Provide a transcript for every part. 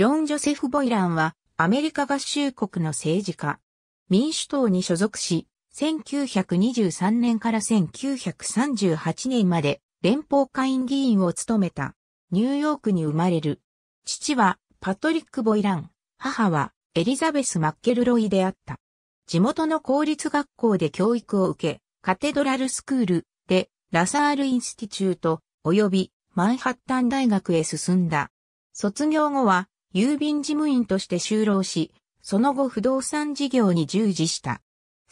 ジョン・ジョセフ・ボイランは、アメリカ合衆国の政治家。民主党に所属し、1923年から1938年まで連邦下院議員を務めた。ニューヨークに生まれる。父はパトリック・ボイラン、母はエリザベス・マッケルロイであった。地元の公立学校で教育を受け、カテドラルスクールでラサール・インスティチュート及びマンハッタン大学へ進んだ。卒業後は郵便事務員として就労し、その後不動産事業に従事した。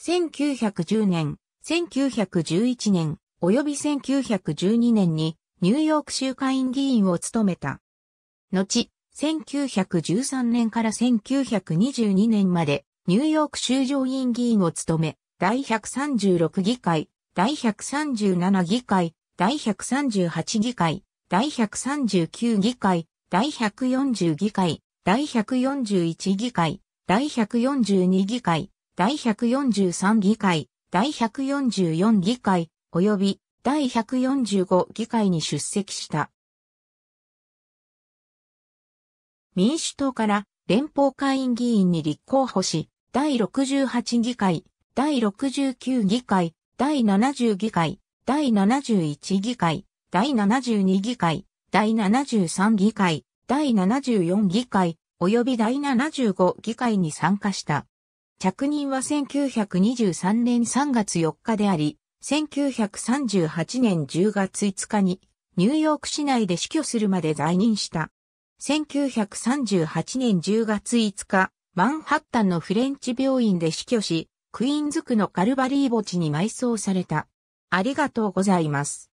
1910年、1911年、及び1912年にニューヨーク州会員議員を務めた。後、1913年から1922年までニューヨーク州上院議員を務め、第136議会、第137議会、第138議会、第139議会、第140議会、第141議会、第142議会、第143議会、第144議会、及び第145議会に出席した。民主党から連邦会員議員に立候補し、第68議会、第69議会、第70議会、第71議会、第72議会、第73議会、第74議会、及び第75議会に参加した。着任は1923年3月4日であり、1938年10月5日にニューヨーク市内で死去するまで在任した。1938年10月5日、マンハッタンのフレンチ病院で死去し、クイーンズ区のカルバリー墓地に埋葬された。ありがとうございます。